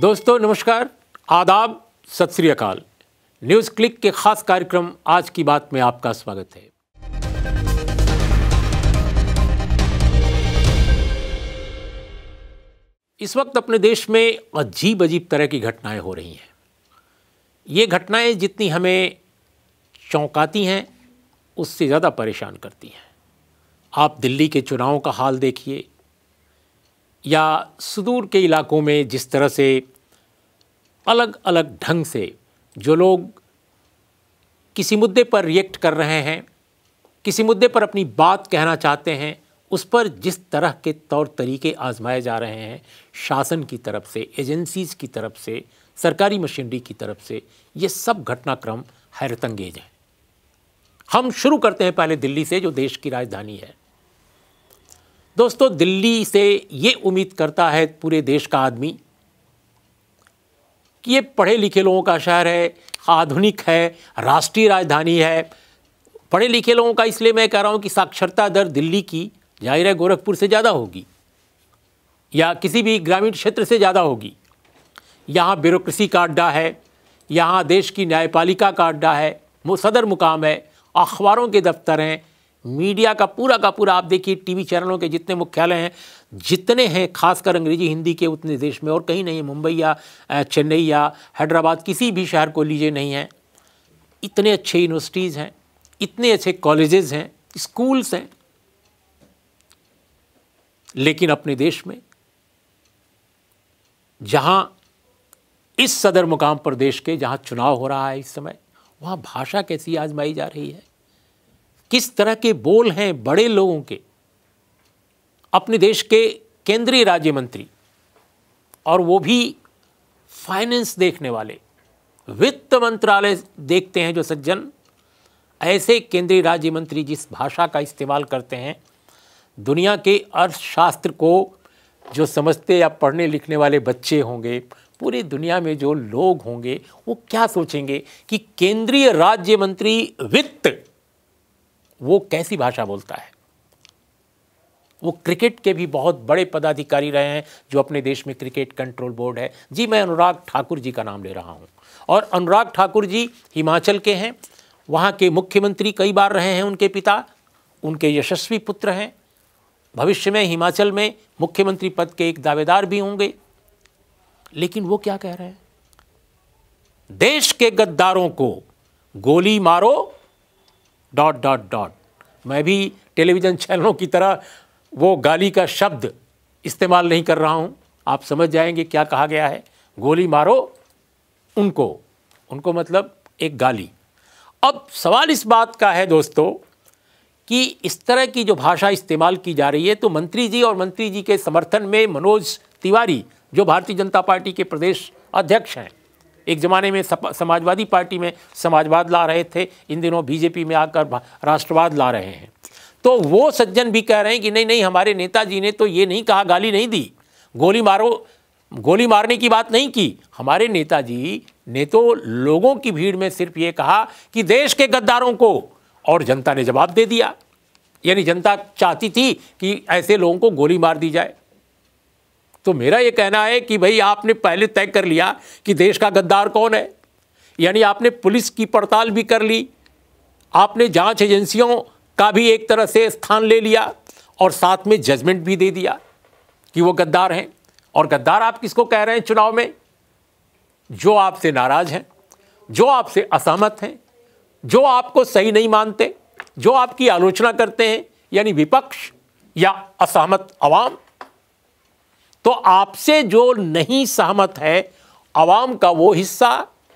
दोस्तों नमस्कार आदाब सत श्री अकाल न्यूज़ क्लिक के ख़ास कार्यक्रम आज की बात में आपका स्वागत है इस वक्त अपने देश में अजीब अजीब तरह की घटनाएं हो रही हैं ये घटनाएं जितनी हमें चौंकाती हैं उससे ज़्यादा परेशान करती हैं आप दिल्ली के चुनाव का हाल देखिए या सुदूर के इलाकों में जिस तरह से अलग अलग ढंग से जो लोग किसी मुद्दे पर रिएक्ट कर रहे हैं किसी मुद्दे पर अपनी बात कहना चाहते हैं उस पर जिस तरह के तौर तरीके आजमाए जा रहे हैं शासन की तरफ से एजेंसीज़ की तरफ से सरकारी मशीनरी की तरफ से ये सब घटनाक्रम हैरतंगेज हैं हम शुरू करते हैं पहले दिल्ली से जो देश की राजधानी है दोस्तों दिल्ली से ये उम्मीद करता है पूरे देश का आदमी कि ये पढ़े लिखे लोगों का शहर है आधुनिक है राष्ट्रीय राजधानी है पढ़े लिखे लोगों का इसलिए मैं कह रहा हूँ कि साक्षरता दर दिल्ली की जाहिर है गोरखपुर से ज़्यादा होगी या किसी भी ग्रामीण क्षेत्र से ज़्यादा होगी यहाँ ब्यूरोक्रेसी का अड्डा है यहाँ देश की न्यायपालिका का अड्डा है सदर मुकाम है अखबारों के दफ्तर हैं मीडिया का पूरा का पूरा आप देखिए टीवी चैनलों के जितने मुख्यालय हैं जितने हैं खासकर अंग्रेजी हिंदी के उतने देश में और कहीं नहीं मुंबई या चेन्नई या हैदराबाद किसी भी शहर को लीजिए नहीं है इतने अच्छे यूनिवर्सिटीज़ हैं इतने अच्छे कॉलेजेस हैं स्कूल्स हैं लेकिन अपने देश में जहाँ इस सदर मुकाम पर देश के जहाँ चुनाव हो रहा है इस समय वहाँ भाषा कैसी आजमाई जा रही है किस तरह के बोल हैं बड़े लोगों के अपने देश के केंद्रीय राज्य मंत्री और वो भी फाइनेंस देखने वाले वित्त मंत्रालय देखते हैं जो सज्जन ऐसे केंद्रीय राज्य मंत्री जिस भाषा का इस्तेमाल करते हैं दुनिया के अर्थशास्त्र को जो समझते या पढ़ने लिखने वाले बच्चे होंगे पूरी दुनिया में जो लोग होंगे वो क्या सोचेंगे कि केंद्रीय राज्य मंत्री वित्त वो कैसी भाषा बोलता है वो क्रिकेट के भी बहुत बड़े पदाधिकारी रहे हैं जो अपने देश में क्रिकेट कंट्रोल बोर्ड है जी मैं अनुराग ठाकुर जी का नाम ले रहा हूँ और अनुराग ठाकुर जी हिमाचल के हैं वहाँ के मुख्यमंत्री कई बार रहे हैं उनके पिता उनके यशस्वी पुत्र हैं भविष्य में हिमाचल में मुख्यमंत्री पद के एक दावेदार भी होंगे लेकिन वो क्या कह रहे हैं देश के गद्दारों को गोली मारो डॉट डॉट डॉट मैं भी टेलीविज़न चैनलों की तरह वो गाली का शब्द इस्तेमाल नहीं कर रहा हूँ आप समझ जाएंगे क्या कहा गया है गोली मारो उनको उनको मतलब एक गाली अब सवाल इस बात का है दोस्तों कि इस तरह की जो भाषा इस्तेमाल की जा रही है तो मंत्री जी और मंत्री जी के समर्थन में मनोज तिवारी जो भारतीय जनता पार्टी के प्रदेश अध्यक्ष हैं एक ज़माने में समाजवादी पार्टी में समाजवाद ला रहे थे इन दिनों बीजेपी में आकर राष्ट्रवाद ला रहे हैं तो वो सज्जन भी कह रहे हैं कि नहीं नहीं हमारे नेताजी ने तो ये नहीं कहा गाली नहीं दी गोली मारो गोली मारने की बात नहीं की हमारे नेताजी ने तो लोगों की भीड़ में सिर्फ ये कहा कि देश के गद्दारों को और जनता ने जवाब दे दिया यानी जनता चाहती थी कि ऐसे लोगों को गोली मार दी जाए तो मेरा ये कहना है कि भाई आपने पहले तय कर लिया कि देश का गद्दार कौन है यानी आपने पुलिस की पड़ताल भी कर ली आपने जांच एजेंसियों का भी एक तरह से स्थान ले लिया और साथ में जजमेंट भी दे दिया कि वो गद्दार हैं और गद्दार आप किसको कह रहे हैं चुनाव में जो आपसे नाराज़ हैं जो आपसे असहमत हैं जो आपको सही नहीं मानते जो आपकी आलोचना करते हैं यानी विपक्ष या असहमत आवाम तो आपसे जो नहीं सहमत है आवाम का वो हिस्सा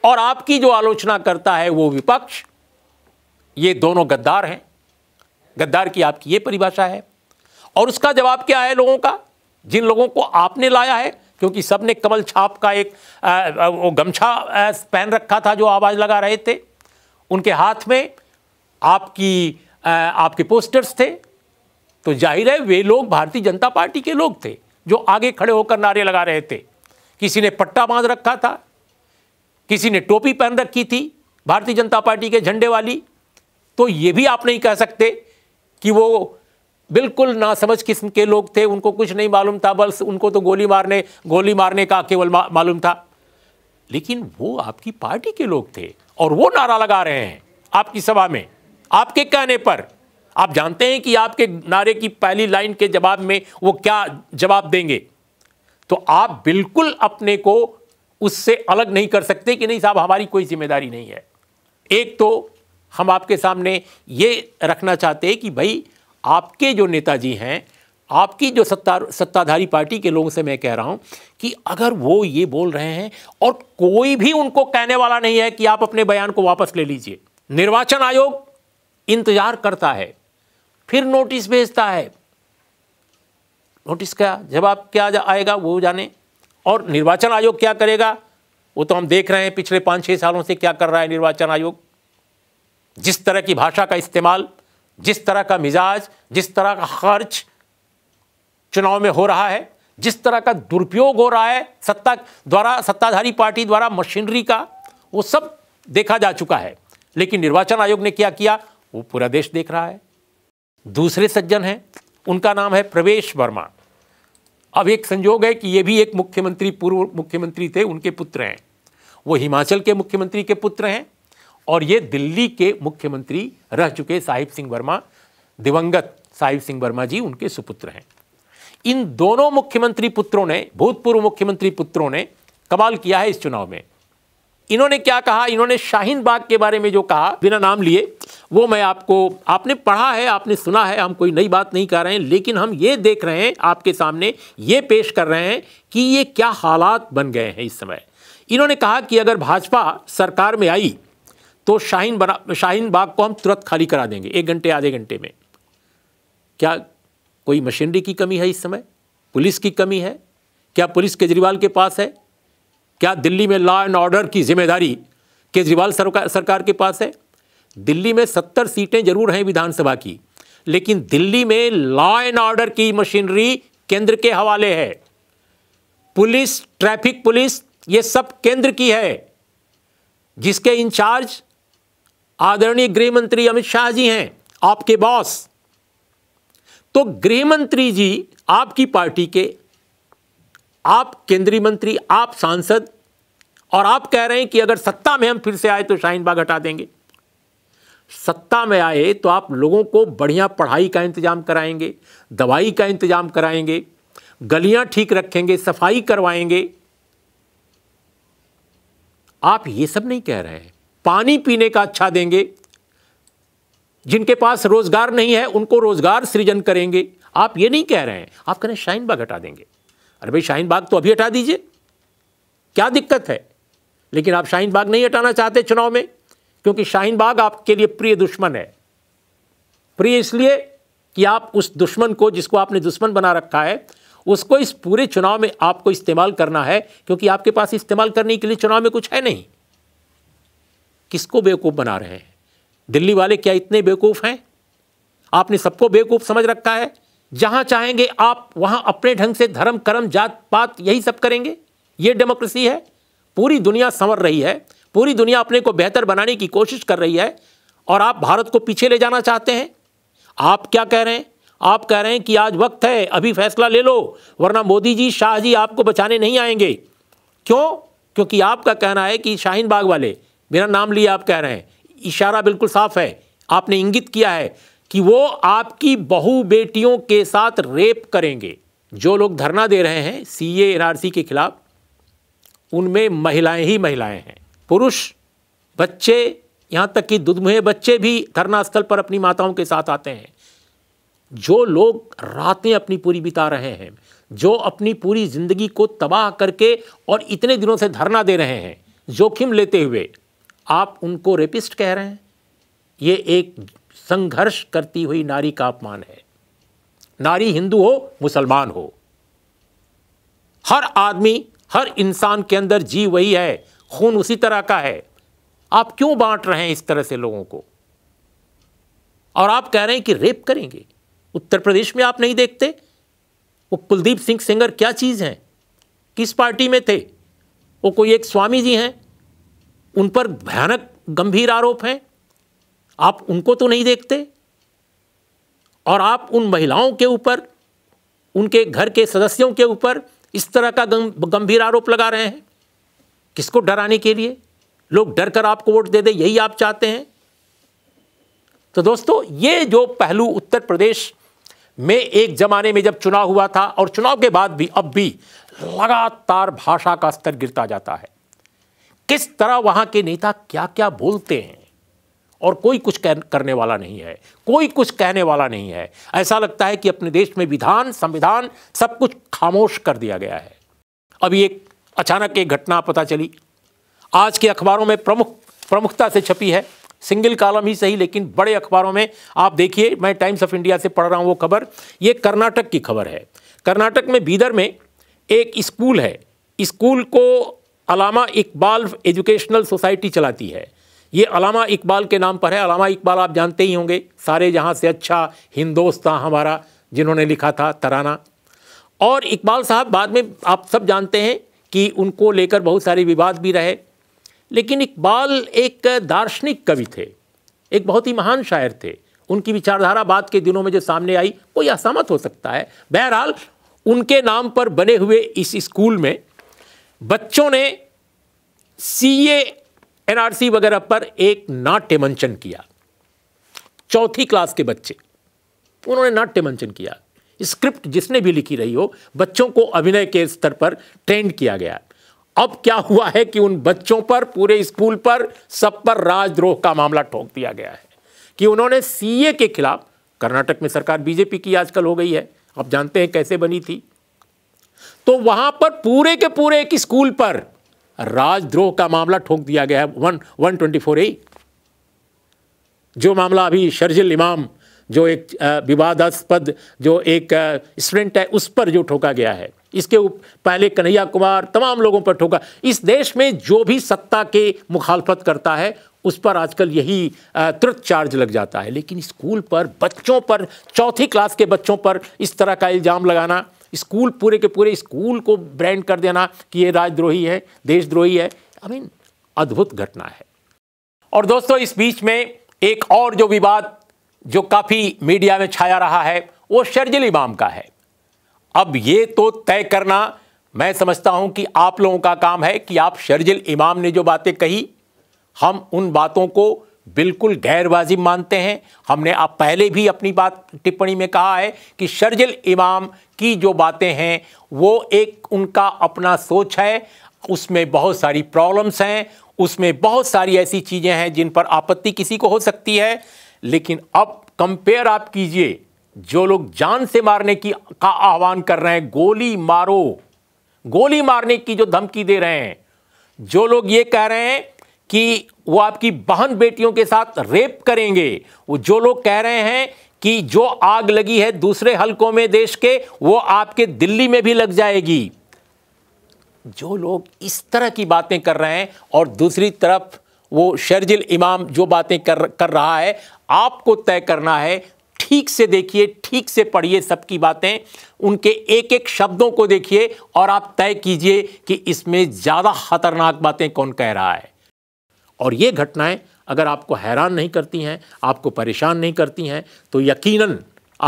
और आपकी जो आलोचना करता है वो विपक्ष ये दोनों गद्दार हैं गद्दार की आपकी ये परिभाषा है और उसका जवाब क्या है लोगों का जिन लोगों को आपने लाया है क्योंकि सब ने कमल छाप का एक आ, वो गमछा पहन रखा था जो आवाज़ लगा रहे थे उनके हाथ में आपकी आ, आपके पोस्टर्स थे तो जाहिर है वे लोग भारतीय जनता पार्टी के लोग थे जो आगे खड़े होकर नारे लगा रहे थे किसी ने पट्टा बांध रखा था किसी ने टोपी पहन रखी थी भारतीय जनता पार्टी के झंडे वाली तो ये भी आप नहीं कह सकते कि वो बिल्कुल ना समझ किस्म के लोग थे उनको कुछ नहीं मालूम था बस उनको तो गोली मारने गोली मारने का केवल मा, मालूम था लेकिन वो आपकी पार्टी के लोग थे और वो नारा लगा रहे हैं आपकी सभा में आपके कहने पर आप जानते हैं कि आपके नारे की पहली लाइन के जवाब में वो क्या जवाब देंगे तो आप बिल्कुल अपने को उससे अलग नहीं कर सकते कि नहीं साहब हमारी कोई जिम्मेदारी नहीं है एक तो हम आपके सामने ये रखना चाहते हैं कि भाई आपके जो नेताजी हैं आपकी जो सत्ता सत्ताधारी पार्टी के लोगों से मैं कह रहा हूं कि अगर वो ये बोल रहे हैं और कोई भी उनको कहने वाला नहीं है कि आप अपने बयान को वापस ले लीजिए निर्वाचन आयोग इंतजार करता है फिर नोटिस भेजता है नोटिस का जवाब क्या आएगा वो जाने और निर्वाचन आयोग क्या करेगा वो तो हम देख रहे हैं पिछले पाँच छः सालों से क्या कर रहा है निर्वाचन आयोग जिस तरह की भाषा का इस्तेमाल जिस तरह का मिजाज जिस तरह का खर्च चुनाव में हो रहा है जिस तरह का दुरुपयोग हो रहा है सत्ता द्वारा सत्ताधारी पार्टी द्वारा मशीनरी का वो सब देखा जा चुका है लेकिन निर्वाचन आयोग ने क्या किया वो पूरा देश देख रहा है दूसरे सज्जन हैं उनका नाम है प्रवेश वर्मा अब एक संजोग है कि ये भी एक मुख्यमंत्री पूर्व मुख्यमंत्री थे उनके पुत्र हैं वो हिमाचल के मुख्यमंत्री के पुत्र हैं और ये दिल्ली के मुख्यमंत्री रह चुके साहिब सिंह वर्मा दिवंगत साहिब सिंह वर्मा जी उनके सुपुत्र हैं इन दोनों मुख्यमंत्री पुत्रों ने भूतपूर्व मुख्यमंत्री पुत्रों ने कमाल किया है इस चुनाव में इन्होंने क्या कहा इन्होंने शाहीन बाग के बारे में जो कहा बिना नाम लिए वो मैं आपको आपने पढ़ा है आपने सुना है हम कोई नई बात नहीं कर रहे हैं लेकिन हम ये देख रहे हैं आपके सामने ये पेश कर रहे हैं कि ये क्या हालात बन गए हैं इस समय इन्होंने कहा कि अगर भाजपा सरकार में आई तो शाहीन बना शाहीन बाग को हम तुरंत खाली करा देंगे एक घंटे आधे घंटे में क्या कोई मशीनरी की कमी है इस समय पुलिस की कमी है क्या पुलिस केजरीवाल के पास है क्या दिल्ली में लॉ एंड ऑर्डर की जिम्मेदारी केजरीवाल सरकार के पास है दिल्ली में सत्तर सीटें जरूर हैं विधानसभा की लेकिन दिल्ली में लॉ एंड ऑर्डर की मशीनरी केंद्र के हवाले है पुलिस ट्रैफिक पुलिस ये सब केंद्र की है जिसके इंचार्ज आदरणीय गृहमंत्री अमित शाह जी हैं आपके बॉस तो गृहमंत्री जी आपकी पार्टी के आप केंद्रीय मंत्री आप सांसद और आप कह रहे हैं कि अगर सत्ता में हम फिर से आए तो शाहीन बाग हटा देंगे सत्ता में आए तो आप लोगों को बढ़िया पढ़ाई का इंतजाम कराएंगे दवाई का इंतजाम कराएंगे गलियां ठीक रखेंगे सफाई करवाएंगे आप ये सब नहीं कह रहे हैं पानी पीने का अच्छा देंगे जिनके पास रोजगार नहीं है उनको रोजगार सृजन करेंगे आप ये नहीं कह रहे हैं आप कह रहे हैं शाहीन बाग हटा देंगे अरे भाई शाहीन बाग तो अभी हटा दीजिए क्या दिक्कत है लेकिन आप शाहीन बाग नहीं हटाना चाहते चुनाव में क्योंकि शाहीन बाग आपके लिए प्रिय दुश्मन है प्रिय इसलिए कि आप उस दुश्मन को जिसको आपने दुश्मन बना रखा है उसको इस पूरे चुनाव में आपको इस्तेमाल करना है क्योंकि आपके पास इस्तेमाल करने के लिए चुनाव में कुछ है नहीं किसको बेवकूफ़ बना रहे हैं दिल्ली वाले क्या इतने बेवकूफ़ हैं आपने सबको बेवकूफ़ समझ रखा है जहां चाहेंगे आप वहां अपने ढंग से धर्म कर्म जात पात यही सब करेंगे ये डेमोक्रेसी है पूरी दुनिया संवर रही है पूरी दुनिया अपने को बेहतर बनाने की कोशिश कर रही है और आप भारत को पीछे ले जाना चाहते हैं आप क्या कह रहे हैं आप कह रहे हैं कि आज वक्त है अभी फैसला ले लो वरना मोदी जी शाह जी आपको बचाने नहीं आएंगे क्यों क्योंकि आपका कहना है कि शाहीन बाग वाले मेरा नाम लिए आप कह रहे हैं इशारा बिल्कुल साफ है आपने इंगित किया है कि वो आपकी बहु बेटियों के साथ रेप करेंगे जो लोग धरना दे रहे हैं सी एनआरसी के खिलाफ उनमें महिलाएं ही महिलाएं हैं पुरुष बच्चे यहाँ तक कि दुधमुहे बच्चे भी धरना स्थल पर अपनी माताओं के साथ आते हैं जो लोग रातें अपनी पूरी बिता रहे हैं जो अपनी पूरी ज़िंदगी को तबाह करके और इतने दिनों से धरना दे रहे हैं जोखिम लेते हुए आप उनको रेपिस्ट कह रहे हैं ये एक संघर्ष करती हुई नारी का अपमान है नारी हिंदू हो मुसलमान हो हर आदमी हर इंसान के अंदर जी वही है खून उसी तरह का है आप क्यों बांट रहे हैं इस तरह से लोगों को और आप कह रहे हैं कि रेप करेंगे उत्तर प्रदेश में आप नहीं देखते वो कुलदीप सिंह सिंगर क्या चीज़ हैं किस पार्टी में थे वो कोई एक स्वामी जी हैं उन पर भयानक गंभीर आरोप हैं आप उनको तो नहीं देखते और आप उन महिलाओं के ऊपर उनके घर के सदस्यों के ऊपर इस तरह का गंभीर आरोप लगा रहे हैं किसको डराने के लिए लोग डर कर आपको वोट दे दे यही आप चाहते हैं तो दोस्तों ये जो पहलू उत्तर प्रदेश में एक जमाने में जब चुनाव हुआ था और चुनाव के बाद भी अब भी लगातार भाषा का स्तर गिरता जाता है किस तरह वहां के नेता क्या क्या बोलते हैं और कोई कुछ करने वाला नहीं है कोई कुछ कहने वाला नहीं है ऐसा लगता है कि अपने देश में विधान संविधान सब कुछ खामोश कर दिया गया है अभी एक अचानक एक घटना पता चली आज के अखबारों में प्रमुख प्रमुखता से छपी है सिंगल कॉलम ही सही लेकिन बड़े अखबारों में आप देखिए मैं टाइम्स ऑफ इंडिया से पढ़ रहा हूँ वो खबर ये कर्नाटक की खबर है कर्नाटक में बीदर में एक स्कूल है स्कूल को अलामा इकबाल एजुकेशनल सोसाइटी चलाती है ये अलामा इकबाल के नाम पर है अलामा इकबाल आप जानते ही होंगे सारे जहाँ से अच्छा हिंदोस्तान हमारा जिन्होंने लिखा था तराना और इकबाल साहब बाद में आप सब जानते हैं कि उनको लेकर बहुत सारे विवाद भी रहे लेकिन इकबाल एक दार्शनिक कवि थे एक बहुत ही महान शायर थे उनकी विचारधारा बाद के दिनों में जो सामने आई कोई असहमत हो सकता है बहरहाल उनके नाम पर बने हुए इस स्कूल में बच्चों ने सी एन आर सी वगैरह पर एक नाट्य मंचन किया चौथी क्लास के बच्चे उन्होंने नाट्य मंचन किया स्क्रिप्ट जिसने भी लिखी रही हो बच्चों को अभिनय के स्तर पर ट्रेंड किया गया अब क्या हुआ है कि उन बच्चों पर पूरे स्कूल पर सब पर राजद्रोह का मामला ठोक दिया गया है कि उन्होंने सीए के खिलाफ कर्नाटक में सरकार बीजेपी की आजकल हो गई है आप जानते हैं कैसे बनी थी तो वहां पर पूरे के पूरे एक स्कूल पर राजद्रोह का मामला ठोक दिया गया है one one twenty four A जो मामला अभी शर्जिल इमाम जो एक विवादास्पद जो एक स्टूडेंट है उस पर जो ठोका गया है इसके पहले कन्हैया कुमार तमाम लोगों पर ठोका इस देश में जो भी सत्ता के मुखालफत करता है उस पर आजकल यही तुरंत चार्ज लग जाता है लेकिन स्कूल पर बच्चों पर चौथी क्लास के बच्चों पर इस तरह का इल्ज़ाम लगाना स्कूल पूरे के पूरे स्कूल को ब्रांड कर देना कि ये राजद्रोही है देशद्रोही है आई मीन अद्भुत घटना है और दोस्तों इस बीच में एक और जो विवाद जो काफ़ी मीडिया में छाया रहा है वो शर्जिल इमाम का है अब ये तो तय करना मैं समझता हूं कि आप लोगों का काम है कि आप शर्जिल इमाम ने जो बातें कही हम उन बातों को बिल्कुल गैर वाजिब मानते हैं हमने आप पहले भी अपनी बात टिप्पणी में कहा है कि शर्जिल इमाम की जो बातें हैं वो एक उनका अपना सोच है उसमें बहुत सारी प्रॉब्लम्स हैं उसमें बहुत सारी ऐसी चीज़ें हैं जिन पर आपत्ति किसी को हो सकती है लेकिन अब कंपेयर आप कीजिए जो लोग जान से मारने की का आह्वान कर रहे हैं गोली मारो गोली मारने की जो धमकी दे रहे हैं जो लोग ये कह रहे हैं कि वो आपकी बहन बेटियों के साथ रेप करेंगे वो जो लोग कह रहे हैं कि जो आग लगी है दूसरे हलकों में देश के वो आपके दिल्ली में भी लग जाएगी जो लोग इस तरह की बातें कर रहे हैं और दूसरी तरफ वो शर्जिल इमाम जो बातें कर कर रहा है आपको तय करना है ठीक से देखिए ठीक से पढ़िए सबकी बातें उनके एक एक शब्दों को देखिए और आप तय कीजिए कि इसमें ज़्यादा खतरनाक बातें कौन कह रहा है और ये घटनाएं अगर आपको हैरान नहीं करती हैं आपको परेशान नहीं करती हैं तो यकीनन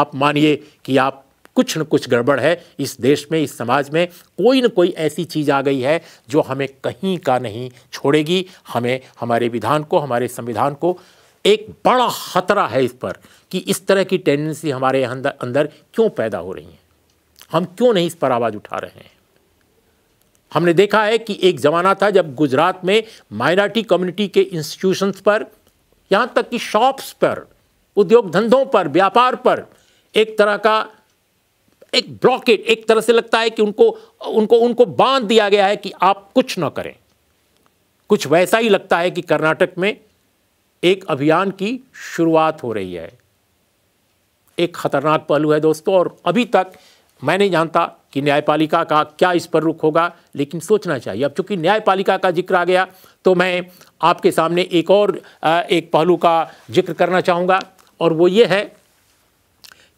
आप मानिए कि आप कुछ न कुछ गड़बड़ है इस देश में इस समाज में कोई न कोई ऐसी चीज़ आ गई है जो हमें कहीं का नहीं छोड़ेगी हमें हमारे विधान को हमारे संविधान को एक बड़ा खतरा है इस पर कि इस तरह की टेंडेंसी हमारे अंदर अंदर क्यों पैदा हो रही है हम क्यों नहीं इस पर आवाज़ उठा रहे हैं हमने देखा है कि एक ज़माना था जब गुजरात में माइनॉरिटी कम्युनिटी के इंस्टीट्यूशंस पर यहाँ तक कि शॉप्स पर उद्योग धंधों पर व्यापार पर एक तरह का एक ब्लॉकेट एक तरह से लगता है कि उनको उनको उनको बांध दिया गया है कि आप कुछ ना करें कुछ वैसा ही लगता है कि कर्नाटक में एक अभियान की शुरुआत हो रही है एक खतरनाक पहलू है दोस्तों और अभी तक मैं नहीं जानता कि न्यायपालिका का क्या इस पर रुख होगा लेकिन सोचना चाहिए अब चूंकि न्यायपालिका का जिक्र आ गया तो मैं आपके सामने एक और एक पहलू का जिक्र करना चाहूँगा और वो ये है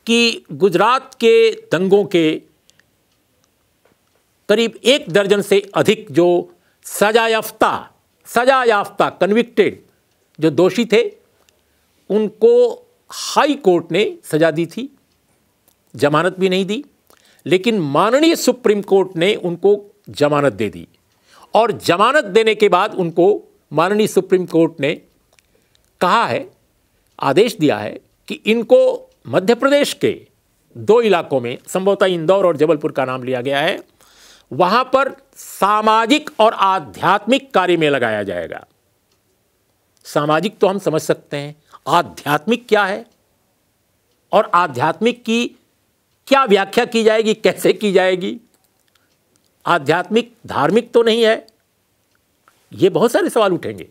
कि गुजरात के दंगों के करीब एक दर्जन से अधिक जो सजायाफ्ता सजायाफ्ता कन्विक्टेड जो दोषी थे उनको हाई कोर्ट ने सजा दी थी जमानत भी नहीं दी लेकिन माननीय सुप्रीम कोर्ट ने उनको जमानत दे दी और जमानत देने के बाद उनको माननीय सुप्रीम कोर्ट ने कहा है आदेश दिया है कि इनको मध्य प्रदेश के दो इलाकों में संभवतः इंदौर और जबलपुर का नाम लिया गया है वहाँ पर सामाजिक और आध्यात्मिक कार्य में लगाया जाएगा सामाजिक तो हम समझ सकते हैं आध्यात्मिक क्या है और आध्यात्मिक की क्या व्याख्या की जाएगी कैसे की जाएगी आध्यात्मिक धार्मिक तो नहीं है ये बहुत सारे सवाल उठेंगे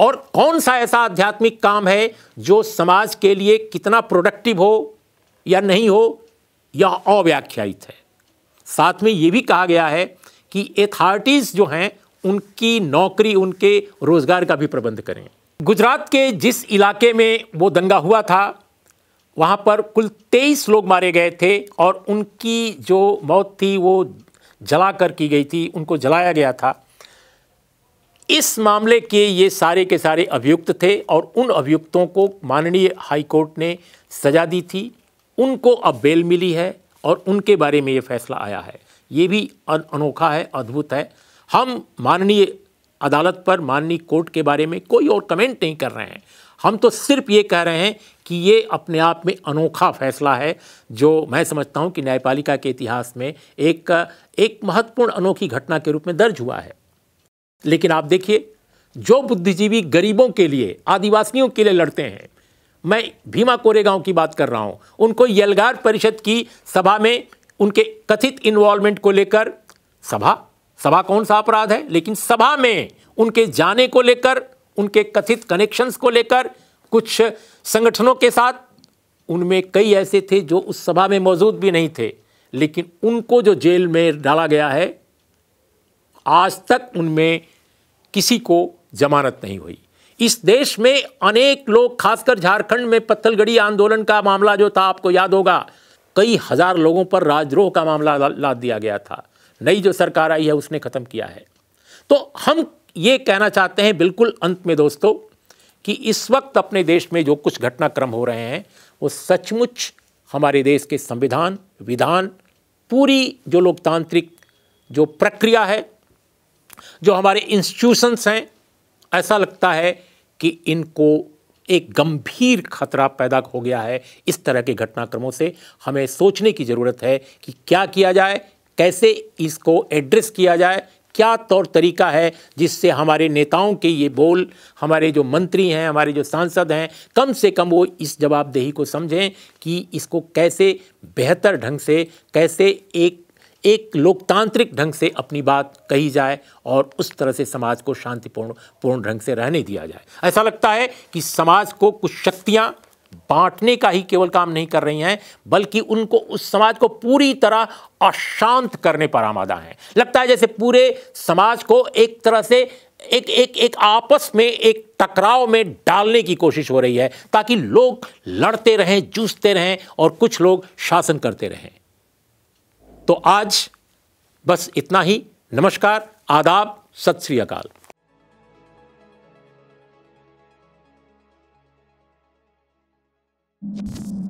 और कौन सा ऐसा आध्यात्मिक काम है जो समाज के लिए कितना प्रोडक्टिव हो या नहीं हो या अव्याख्यायित है साथ में ये भी कहा गया है कि एथॉरिटीज़ जो हैं उनकी नौकरी उनके रोज़गार का भी प्रबंध करें गुजरात के जिस इलाके में वो दंगा हुआ था वहाँ पर कुल तेईस लोग मारे गए थे और उनकी जो मौत थी वो जला कर की गई थी उनको जलाया गया था इस मामले के ये सारे के सारे अभियुक्त थे और उन अभियुक्तों को माननीय हाईकोर्ट ने सजा दी थी उनको अब बेल मिली है और उनके बारे में ये फैसला आया है ये भी अनोखा है अद्भुत है हम माननीय अदालत पर माननीय कोर्ट के बारे में कोई और कमेंट नहीं कर रहे हैं हम तो सिर्फ ये कह रहे हैं कि ये अपने आप में अनोखा फैसला है जो मैं समझता हूँ कि न्यायपालिका के इतिहास में एक एक महत्वपूर्ण अनोखी घटना के रूप में दर्ज हुआ है लेकिन आप देखिए जो बुद्धिजीवी गरीबों के लिए आदिवासियों के लिए लड़ते हैं मैं भीमा कोरेगांव की बात कर रहा हूँ उनको यलगार परिषद की सभा में उनके कथित इन्वॉल्वमेंट को लेकर सभा सभा कौन सा अपराध है लेकिन सभा में उनके जाने को लेकर उनके कथित कनेक्शंस को लेकर कुछ संगठनों के साथ उनमें कई ऐसे थे जो उस सभा में मौजूद भी नहीं थे लेकिन उनको जो जेल में डाला गया है आज तक उनमें किसी को जमानत नहीं हुई इस देश में अनेक लोग खासकर झारखंड में पत्थलगड़ी आंदोलन का मामला जो था आपको याद होगा कई हजार लोगों पर राजद्रोह का मामला लाद दिया गया था नई जो सरकार आई है उसने ख़त्म किया है तो हम ये कहना चाहते हैं बिल्कुल अंत में दोस्तों कि इस वक्त अपने देश में जो कुछ घटनाक्रम हो रहे हैं वो सचमुच हमारे देश के संविधान विधान पूरी जो लोकतांत्रिक जो प्रक्रिया है जो हमारे इंस्टीट्यूशंस हैं ऐसा लगता है कि इनको एक गंभीर खतरा पैदा हो गया है इस तरह के घटनाक्रमों से हमें सोचने की ज़रूरत है कि क्या किया जाए कैसे इसको एड्रेस किया जाए क्या तौर तरीका है जिससे हमारे नेताओं के ये बोल हमारे जो मंत्री हैं हमारे जो सांसद हैं कम से कम वो इस जवाबदेही को समझें कि इसको कैसे बेहतर ढंग से कैसे एक एक लोकतांत्रिक ढंग से अपनी बात कही जाए और उस तरह से समाज को शांतिपूर्ण पूर्ण ढंग से रहने दिया जाए ऐसा लगता है कि समाज को कुछ शक्तियाँ बांटने का ही केवल काम नहीं कर रही हैं बल्कि उनको उस समाज को पूरी तरह अशांत करने पर आमादा हैं लगता है जैसे पूरे समाज को एक तरह से एक एक एक आपस में एक टकराव में डालने की कोशिश हो रही है ताकि लोग लड़ते रहें जूझते रहें और कुछ लोग शासन करते रहें तो आज बस इतना ही नमस्कार आदाब सत श्री अकाल you